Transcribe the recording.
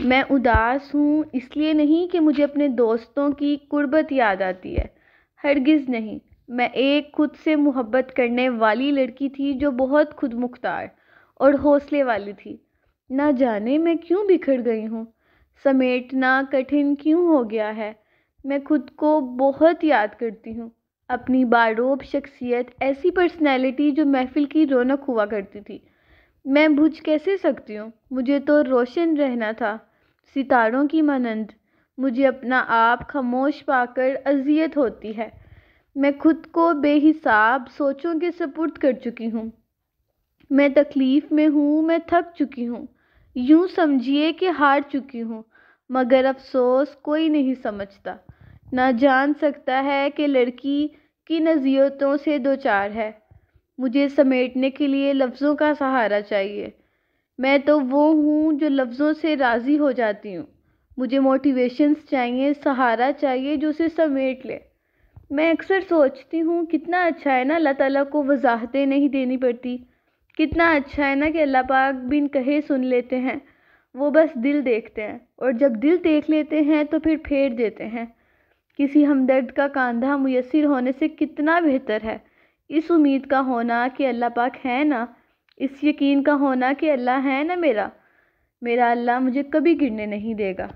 मैं उदास हूँ इसलिए नहीं कि मुझे अपने दोस्तों की क़ुर्बत याद आती है हरगिज़ नहीं मैं एक खुद से मोहब्बत करने वाली लड़की थी जो बहुत खुद मुख्तार और हौसले वाली थी ना जाने मैं क्यों बिखर गई हूँ समेटना कठिन क्यों हो गया है मैं खुद को बहुत याद करती हूँ अपनी बारोब शख्सियत ऐसी पर्सनैलिटी जो महफिल की रौनक हुआ करती थी मैं बुझ कैसे सकती हूँ मुझे तो रोशन रहना था सितारों की मनंद मुझे अपना आप खामोश पाकर अजियत होती है मैं खुद को बेहिसाब सोचों के सपुर्द कर चुकी हूँ मैं तकलीफ़ में हूँ मैं थक चुकी हूँ यूँ समझिए कि हार चुकी हूँ मगर अफसोस कोई नहीं समझता ना जान सकता है कि लड़की किन अजियतों से दो चार है मुझे समेटने के लिए लफ्ज़ों का सहारा चाहिए मैं तो वो हूँ जो लफ्ज़ों से राज़ी हो जाती हूँ मुझे मोटिवेशंस चाहिए सहारा चाहिए जो उसे समेट ले मैं अक्सर सोचती हूँ कितना अच्छा है ना अल्लाह ताला को वजाहतें नहीं देनी पड़ती कितना अच्छा है ना कि अल्लाह पाक बिन कहे सुन लेते हैं वो बस दिल देखते हैं और जब दिल देख लेते हैं तो फिर फेर देते हैं किसी हमदर्द का कांधा मैसर होने से कितना बेहतर है इस उम्मीद का होना कि अल्लाह पाक है ना इस यकीन का होना कि अल्लाह है ना मेरा मेरा अल्लाह मुझे कभी गिरने नहीं देगा